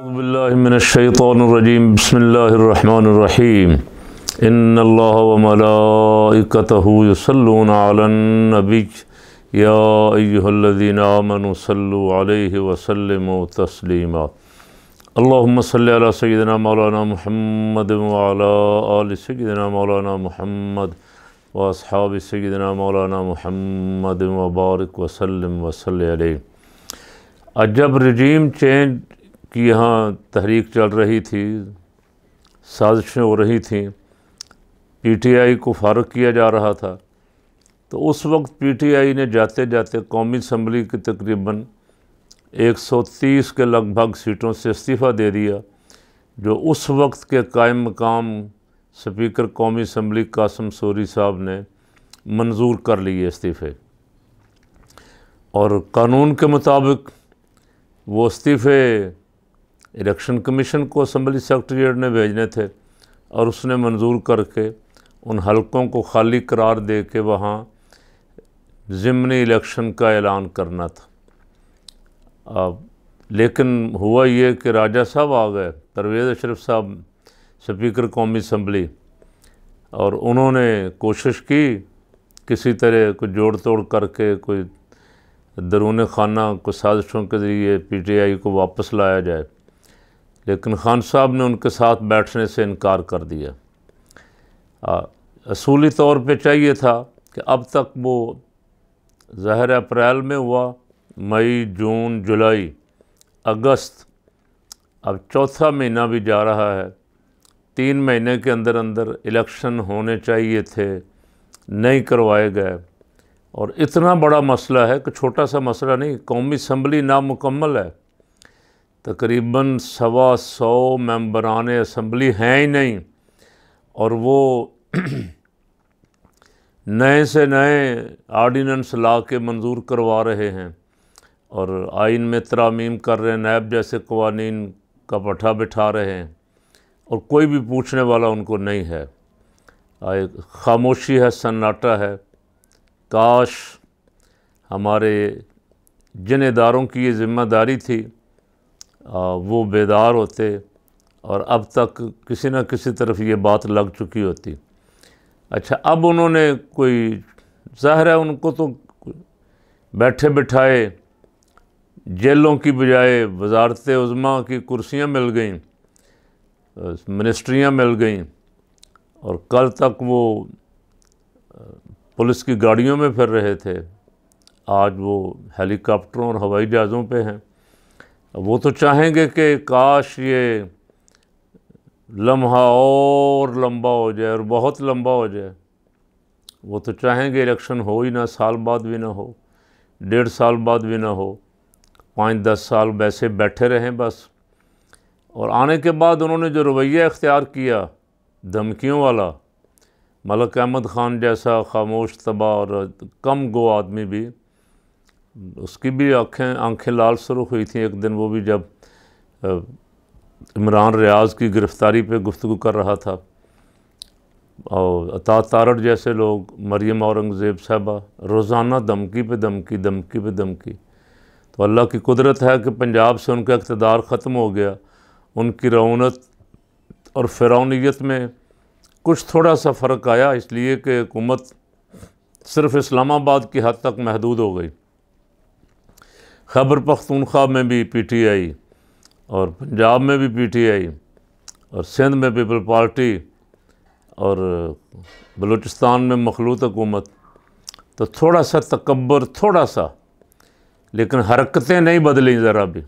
अबमिनशैतरजीम बसमीम इन वमलाकतहूसलनबी वसलम तस्लीमा अल्लाम सल मौलाना महमद वाल सैदना मौलाना महमद वासहाब सैदना मौलाना महमद वबारक वसलम वसल अजब रजीम चेंज कि यहाँ तहरीक चल रही थी साजिशें हो रही थी पीटीआई को फारग किया जा रहा था तो उस वक्त पीटीआई ने जाते जाते कौमी असम्बली की तकरीबन 130 के लगभग सीटों से इस्तीफ़ा दे दिया जो उस वक्त के कायम मकाम स्पीकर कौमी असम्बली कासम सोरी साहब ने मंजूर कर लिए इस्तीफ़े और कानून के मुताबिक वो इस्तीफ़े इलेक्शन कमीशन को असम्बली सेक्रट्रिएट ने भेजने थे और उसने मंजूर करके उन हलकों को खाली करार दे के वहाँ ज़िमनी इलेक्शन का ऐलान करना था अब लेकिन हुआ ये कि राजा साहब आ गए परवेज़ अशरफ साहब स्पीकर कौमी असम्बली और उन्होंने कोशिश की किसी तरह कुछ जोड़ तोड़ करके कोई दरून खाना को साजिशों के ज़रिए पीटीआई को वापस लाया जाए लेकिन खान साहब ने उनके साथ बैठने से इनकार कर दिया असूली तौर पे चाहिए था कि अब तक वो जहर अप्रैल में हुआ मई जून जुलाई अगस्त अब चौथा महीना भी जा रहा है तीन महीने के अंदर अंदर इलेक्शन होने चाहिए थे नहीं करवाए गए और इतना बड़ा मसला है कि छोटा सा मसला नहीं कौमी असम्बली नामुकम्मल है तकरीबन सवा सौ मेम्बरान असम्बली हैं ही नहीं और वो नए से नए आर्डीनेंस ला के मंजूर करवा रहे हैं और आइन में तरामीम कर रहे हैं नैब जैसे कवानीन का पठा बिठा रहे हैं और कोई भी पूछने वाला उनको नहीं है खामोशी है सन्नाटा है काश हमारे जिन इदारों की ये ज़िम्मेदारी थी वो बेदार होते और अब तक किसी न किसी तरफ ये बात लग चुकी होती अच्छा अब उन्होंने कोई ज़ाहिर है उनको तो बैठे बिठाए जेलों की बजाय वजारत उज़मा की कुर्सियाँ मिल गईं मिनिस्ट्रियाँ मिल गईं और कल तक वो पुलिस की गाड़ियों में फिर रहे थे आज वो हेलीकॉप्टरों और हवाई जहाज़ों पे हैं वो तो चाहेंगे कि काश ये लम्हा और लंबा हो जाए और बहुत लंबा हो जाए वो तो चाहेंगे इलेक्शन हो ही ना साल बाद भी ना हो डेढ़ साल बाद भी ना हो पाँच दस साल वैसे बैठे रहें बस और आने के बाद उन्होंने जो रवैया इख्तियार किया धमकियों वाला मलक अहमद ख़ान जैसा खामोश तबाह और कम गो आदमी भी उसकी भी आँखें आँखें लाल शुरू हुई थी एक दिन वो भी जब इमरान रियाज की गिरफ़्तारी पे गुफ्तु कर रहा था और अता तारड़ जैसे लोग मरियम औरंगज़ेब साहबा रोज़ाना धमकी पे धमकी धमकी पे धमकी तो अल्लाह की कुदरत है कि पंजाब से उनका इकतदार ख़त्म हो गया उनकी रौनत और फिरौनीत में कुछ थोड़ा सा फ़र्क आया इसलिए कि हुकूमत सिर्फ़ इस्लामाबाद की हद तक महदूद हो गई खबर पख्तूनख्वा में भी पीटीआई और पंजाब में भी पीटीआई और सिंध में पीपल पार्टी और बलूचिस्तान में मखलूत हुकूमत तो थोड़ा सा तकबर थोड़ा सा लेकिन हरकतें नहीं बदली ज़रा भी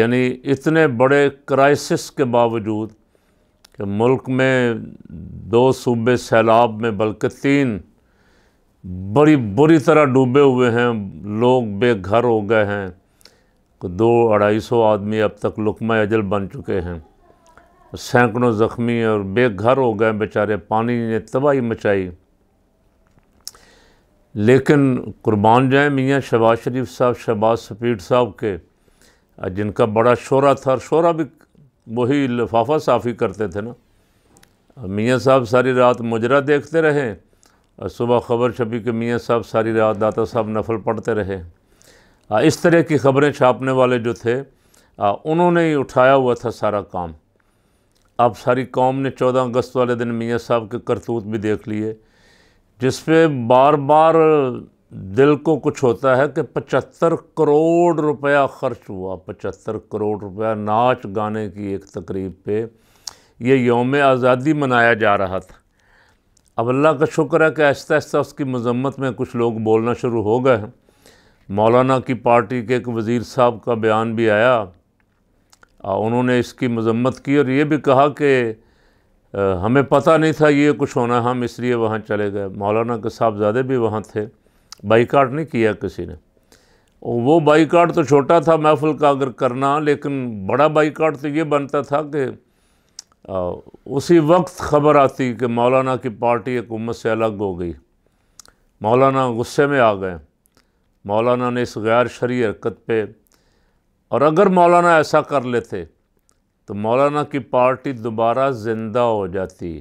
यानी इतने बड़े क्राइसिस के बावजूद कि मुल्क में दो सूबे सैलाब में बल्कि तीन बड़ी बुरी तरह डूबे हुए हैं लोग बेघर हो गए हैं दो अढ़ाई सौ आदमी अब तक लुकमा अजल बन चुके हैं सैकड़ों ज़ख्मी और बेघर हो गए बेचारे पानी ने तबाही मचाई लेकिन कुर्बान जाए मियाँ शहबाज शरीफ साहब शहबाज सपीट साहब के जिनका बड़ा शोरा था और शोरा भी वही लिफाफा साफ़ी करते थे ना मियाँ साहब सारी रात मुजरा देखते रहे सुबह ख़बर छपी कि मियाँ साहब सारी रात दाता साहब नफल पढ़ते रहे इस तरह की ख़बरें छापने वाले जो थे उन्होंने ही उठाया हुआ था सारा काम अब सारी कौम ने चौदह अगस्त वाले दिन मियाँ साहब के करतूत भी देख लिए जिस पे बार बार दिल को कुछ होता है कि पचहत्तर करोड़ रुपया ख़र्च हुआ पचहत्तर करोड़ रुपया नाच गाने की एक तकरीब पे ये योम आज़ादी मनाया जा रहा था अब अल्लाह का शुक्र है कि आहिस्ता आहिस्ता उसकी मजम्मत में कुछ लोग बोलना शुरू हो गए मौलाना की पार्टी के एक वज़ीर साहब का बयान भी आया उन्होंने इसकी मजम्मत की और ये भी कहा कि हमें पता नहीं था ये कुछ होना हम इसलिए वहाँ चले गए मौलाना के साहबजादे भी वहाँ थे बाईकाट नहीं किया किसी ने वो बाईकाट तो छोटा था महफिल का अगर करना लेकिन बड़ा बाईकाट तो ये बनता था कि उसी वक्त ख़बर आती कि मौलाना की पार्टी हुकूमत से अलग हो गई मौलाना गुस्से में आ गए मौलाना ने इस गैर शरी हरकत पर और अगर मौलाना ऐसा कर लेते तो मौलाना की पार्टी दोबारा ज़िंदा हो जाती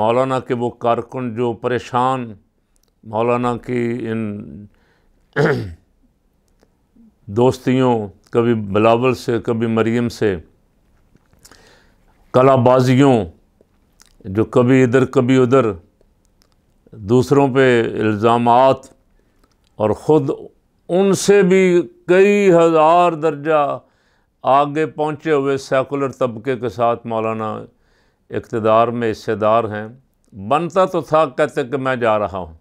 मौलाना के वो कारकुन जो परेशान मौलाना की इन दोस्तियों कभी बिलावल से कभी मरीम से कलाबाजियों जो कभी इधर कभी उधर दूसरों पे इल्ज़ाम और ख़ुद उनसे भी कई हज़ार दर्जा आगे पहुँचे हुए सेकुलर तबके के साथ मौलाना इकतदार में हिस्सेदार हैं बनता तो था कहते कि मैं जा रहा हूँ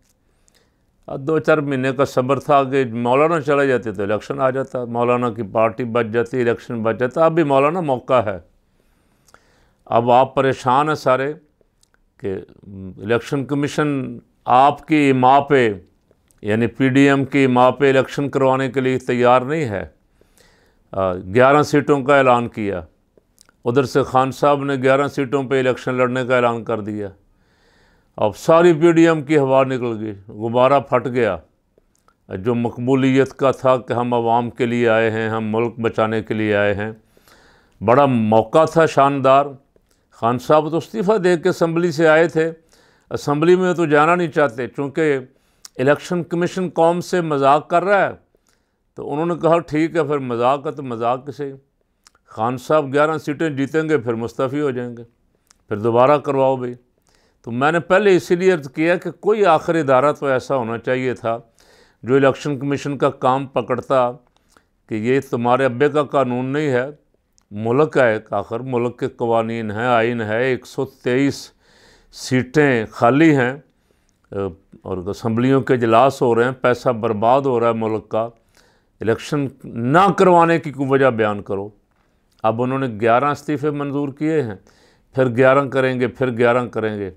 दो चार महीने का सब्र था कि मौलाना चले जाते तो इलेक्शन आ जाता मौलाना की पार्टी बच जाती इलेक्शन बच जाता अभी मौलाना मौका है अब आप परेशान हैं सारे कि इलेक्शन कमीशन आपकी माँ पे यानी पीडीएम की माँ पे इलेक्शन करवाने के लिए तैयार नहीं है ग्यारह सीटों का ऐलान किया उधर से खान साहब ने ग्यारह सीटों पे इलेक्शन लड़ने का ऐलान कर दिया अब सारी पीडीएम की हवा निकल गई गुब्बारा फट गया जो मकबूलीत का था कि हम आवाम के लिए आए हैं हम मुल्क बचाने के लिए आए हैं बड़ा मौका था शानदार खान साहब तो इस्तीफ़ा दे के असम्बली से आए थे असम्बली में तो जाना नहीं चाहते चूँकि इलेक्शन कमीशन कौम से मजाक कर रहा है तो उन्होंने कहा ठीक है फिर मजाक है तो मजाक से खान साहब ग्यारह सीटें जीतेंगे फिर मुस्तफ़ी हो जाएंगे फिर दोबारा करवाओ भाई तो मैंने पहले इसीलिए अर्ज़ किया कि कोई आखिर इदारा तो ऐसा होना चाहिए था जो इलेक्शन कमीशन का काम पकड़ता कि ये तुम्हारे अब्बे का कानून नहीं है मुल्क है आखिर मुल्क के कवानीन हैं आइन है 123 सीटें खाली हैं और असम्बलियों के इजलास हो रहे हैं पैसा बर्बाद हो रहा है मुल्क का इलेक्शन ना करवाने की वजह बयान करो अब उन्होंने 11 इस्तीफ़े मंजूर किए हैं फिर 11 करेंगे फिर 11 करेंगे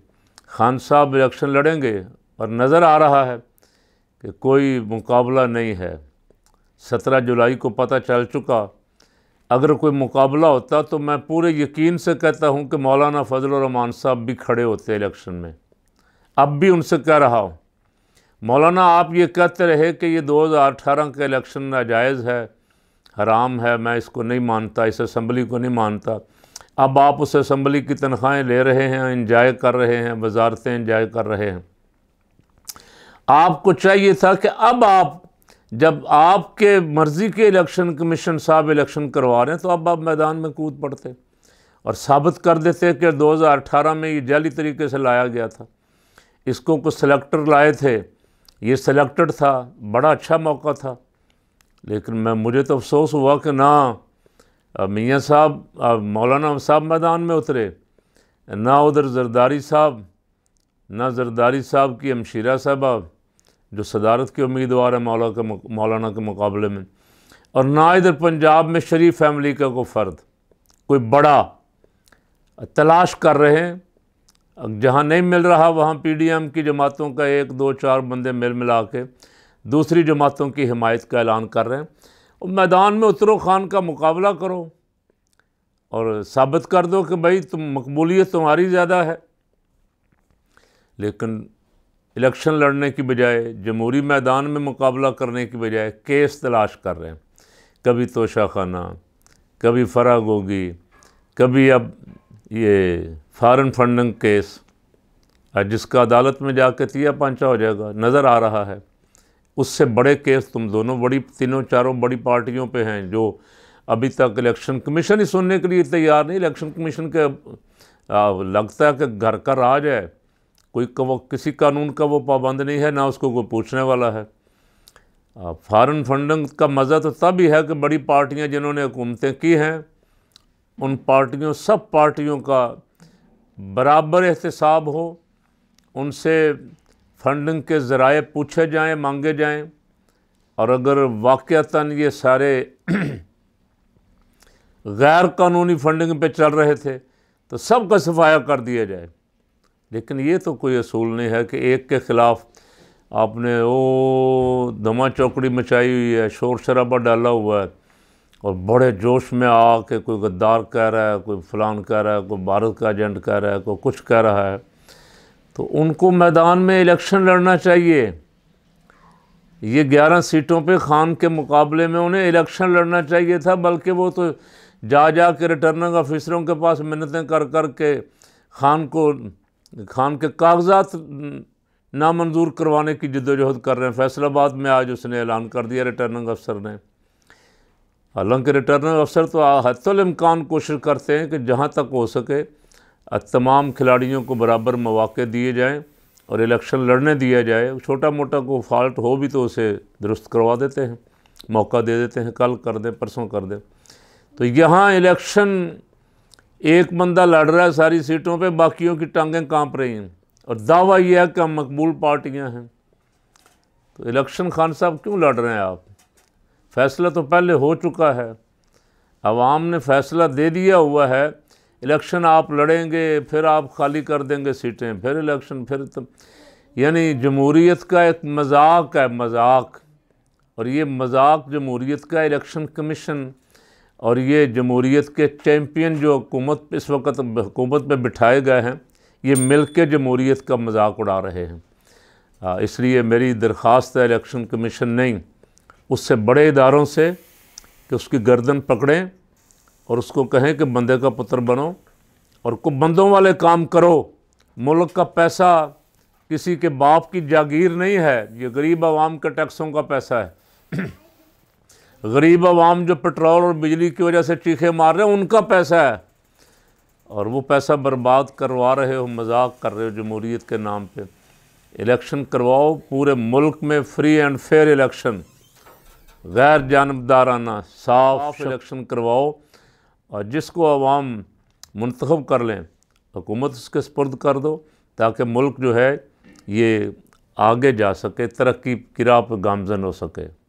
खान साहब इलेक्शन लड़ेंगे और नज़र आ रहा है कि कोई मुकाबला नहीं है सत्रह जुलाई को पता चल चुका अगर कोई मुकाबला होता तो मैं पूरे यकीन से कहता हूँ कि मौलाना फजल फजलरहमान साहब भी खड़े होते इलेक्शन में अब भी उनसे कह रहा हूँ मौलाना आप ये कहते रहे कि ये 2018 का इलेक्शन नाजायज़ है हराम है मैं इसको नहीं मानता इस असम्बली को नहीं मानता अब आप उस असम्बली की तनख्वाहें ले रहे हैं इंजॉय कर रहे हैं वजारतें इंजॉय कर रहे हैं आपको चाहिए था कि अब आप जब आपके मर्ज़ी के इलेक्शन कमीशन साहब इलेक्शन करवा रहे हैं तो अब आप मैदान में कूद पड़ते और साबित कर देते कि 2018 में ये जाली तरीके से लाया गया था इसको कुछ सेलेक्टर लाए थे ये सेलेक्टेड था बड़ा अच्छा मौका था लेकिन मैं मुझे तो अफसोस हुआ कि ना मियाँ साहब मौलाना साहब मैदान में उतरे ना उधर जरदारी साहब ना जरदारी साहब की अमशीरा साहब जो सदारत के उम्मीदवार हैं मौला के मौलाना के मुकाबले में और ना इधर पंजाब में शरीफ फैमिली का कोई फ़र्द कोई बड़ा तलाश कर रहे हैं जहाँ नहीं मिल रहा वहाँ एम की जमातों का एक दो चार बंदे मिल मिला के दूसरी जमातों की हमायत का ऐलान कर रहे हैं और मैदान में उतरो खान का मुकाबला करो और साबित कर दो कि भाई तुम मकबूलियत तुम्हारी ज़्यादा है लेकिन इलेक्शन लड़ने की बजाय जमहूरी मैदान में मुकाबला करने की बजाय केस तलाश कर रहे हैं कभी तोशा खाना कभी फरा गोगी कभी अब ये फ़ारन फंडिंग केस जिसका अदालत में जा कर तिया पांचा हो जाएगा नज़र आ रहा है उससे बड़े केस तुम दोनों बड़ी तीनों चारों बड़ी पार्टियों पे हैं जो अभी तक इलेक्शन कमीशन ही सुनने के लिए तैयार नहीं इलेक्शन कमीशन के लगता है कि घर का राज है कोई कव, किसी कानून का वो पाबंद नहीं है ना उसको कोई पूछने वाला है फॉरन फंडिंग का मज़ा तो तब ही है कि बड़ी पार्टियां जिन्होंने हुकूमतें की हैं उन पार्टियों सब पार्टियों का बराबर एहतसाब हो उनसे फंडिंग के ज़राए पूछे जाएं मांगे जाएं और अगर वाक़ता ये सारे गैर कानूनी फंडिंग पे चल रहे थे तो सब का सफाया कर दिया जाए लेकिन ये तो कोई असूल नहीं है कि एक के ख़िलाफ़ आपने वो दमा चौकड़ी मचाई हुई है शोर शराबा डाला हुआ है और बड़े जोश में आके कोई गद्दार कह रहा है कोई फलान कह रहा है कोई भारत का एजेंट कह रहा है कोई कुछ कह रहा है तो उनको मैदान में इलेक्शन लड़ना चाहिए ये ग्यारह सीटों पे खान के मुकाबले में उन्हें इलेक्शन लड़ना चाहिए था बल्कि वो तो जा जा के रिटर्निंग ऑफिसरों के पास मिन्नतें कर कर के खान को खान के कागजात नामंजूर करवाने की जद्दोजहद कर रहे हैं फैसलाबाद में आज उसने ऐलान कर दिया रिटर्निंग अफसर ने हालांकि रिटर्निंग अफसर तो हतमकान कोशिश करते हैं कि जहाँ तक हो सके तमाम खिलाड़ियों को बराबर मौाक़े दिए जाएँ और इलेक्शन लड़ने दिया जाए छोटा मोटा को फॉल्ट हो भी तो उसे दुरुस्त करवा देते हैं मौका दे देते हैं कल कर दें परसों कर दें तो यहाँ इलेक्शन एक बंदा लड़ रहा है सारी सीटों पे बाकियों की टांगें कांप रही हैं और दावा यह है कि हम मकबूल पार्टियां हैं तो इलेक्शन खान साहब क्यों लड़ रहे हैं आप फैसला तो पहले हो चुका है आवाम ने फैसला दे दिया हुआ है इलेक्शन आप लड़ेंगे फिर आप खाली कर देंगे सीटें फिर इलेक्शन फिर तो यानी जमहूरीत का एक मजाक है मजाक और ये मजाक जमहूरीत का इलेक्शन कमीशन और ये जमहूरीत के चैम्पियन जो हुकूमत इस वक्त हुकूमत में बिठाए गए हैं ये मिल के जमहूरीत का मजाक उड़ा रहे हैं इसलिए मेरी दरख्वास्त है इलेक्शन कमीशन नहीं उससे बड़े इदारों से कि उसकी गर्दन पकड़ें और उसको कहें कि बंदे का पुत्र बनो और को बंदों वाले काम करो मुल्क का पैसा किसी के बाप की जागीर नहीं है ये गरीब आवाम के टैक्सों का पैसा है गरीब आवाम जो पेट्रोल और बिजली की वजह से चीखे मार रहे हैं उनका पैसा है और वो पैसा बर्बाद करवा रहे हो मजाक कर रहे हो जमहूरीत के नाम पे इलेक्शन करवाओ पूरे मुल्क में फ्री एंड फेयर इलेक्शन गैर जानबदाराना साफ इलेक्शन करवाओ और जिसको आवाम मंतखब कर लें हुकूमत उसके स्पर्द कर दो ताकि मुल्क जो है ये आगे जा सके तरक्की की राह पर गामजन हो सके